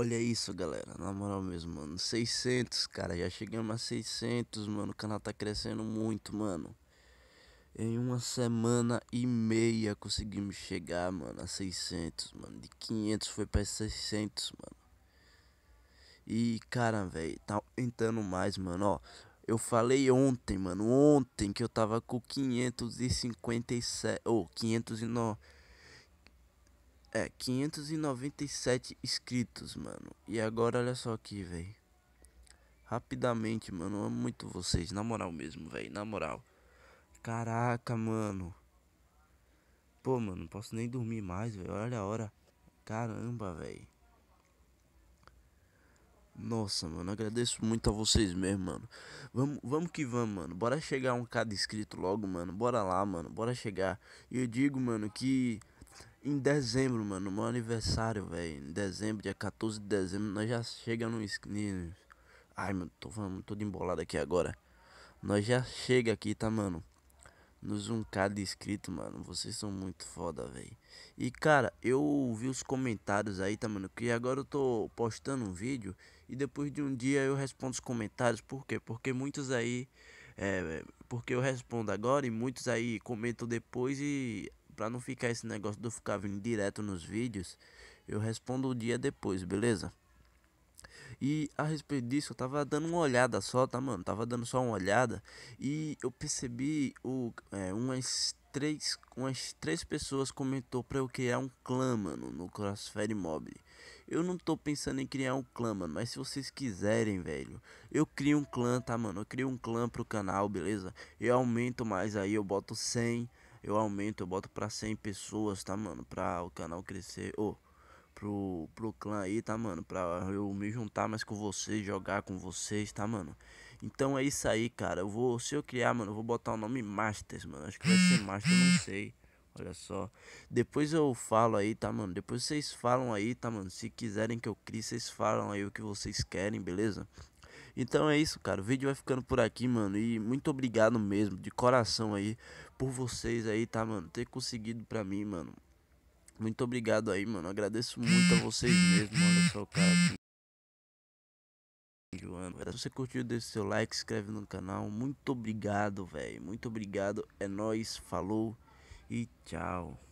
Olha isso, galera. Na moral mesmo, mano. 600, cara. Já chegamos a 600, mano. O canal tá crescendo muito, mano. Em uma semana e meia conseguimos chegar, mano, a 600, mano. De 500 foi pra 600, mano. E, cara, velho, tá entrando mais, mano, ó. Eu falei ontem, mano, ontem que eu tava com 557, ou oh, 509. É, 597 inscritos, mano. E agora olha só aqui, velho. Rapidamente, mano. Eu amo muito vocês. Na moral mesmo, velho. Na moral. Caraca, mano. Pô, mano, não posso nem dormir mais, velho. Olha a hora. Caramba, velho. Nossa, mano, agradeço muito a vocês mesmo, mano. Vamos, vamos que vamos, mano. Bora chegar um cada inscrito logo, mano. Bora lá, mano. Bora chegar. E eu digo, mano, que em dezembro, mano, meu aniversário, velho. Em dezembro, dia 14 de dezembro, nós já chega no skin. Ai, mano, tô, tô de embolado aqui agora. Nós já chega aqui, tá, mano? Nos 1k de inscrito, mano. Vocês são muito foda, velho. E, cara, eu ouvi os comentários aí, tá, mano? Que agora eu tô postando um vídeo e depois de um dia eu respondo os comentários. Por quê? Porque muitos aí. É, porque eu respondo agora e muitos aí comentam depois e para não ficar esse negócio de eu ficar vindo direto nos vídeos, eu respondo o dia depois, beleza? E a respeito disso, eu tava dando uma olhada só, tá, mano? Tava dando só uma olhada e eu percebi o, é, umas três, umas três pessoas comentou para eu criar um clã, mano, no Crossfire Mob. Eu não tô pensando em criar um clã, mano, mas se vocês quiserem, velho, eu crio um clã, tá, mano? Eu crio um clã pro canal, beleza? Eu aumento mais aí, eu boto 100 eu aumento, eu boto pra 100 pessoas, tá, mano? Pra o canal crescer, ô, oh, pro, pro clã aí, tá, mano? Pra eu me juntar mais com vocês, jogar com vocês, tá, mano? Então é isso aí, cara. Eu vou, se eu criar, mano, eu vou botar o nome Masters, mano. Acho que vai ser Master, não sei. Olha só. Depois eu falo aí, tá, mano? Depois vocês falam aí, tá, mano? Se quiserem que eu crie, vocês falam aí o que vocês querem, beleza? Então é isso, cara. O vídeo vai ficando por aqui, mano. E muito obrigado mesmo, de coração aí, por vocês aí, tá, mano? Ter conseguido pra mim, mano. Muito obrigado aí, mano. Agradeço muito a vocês mesmo. Olha só o cara aqui. Joana. Se você curtiu, deixa seu like, se inscreve no canal. Muito obrigado, velho. Muito obrigado. É nóis. Falou e tchau.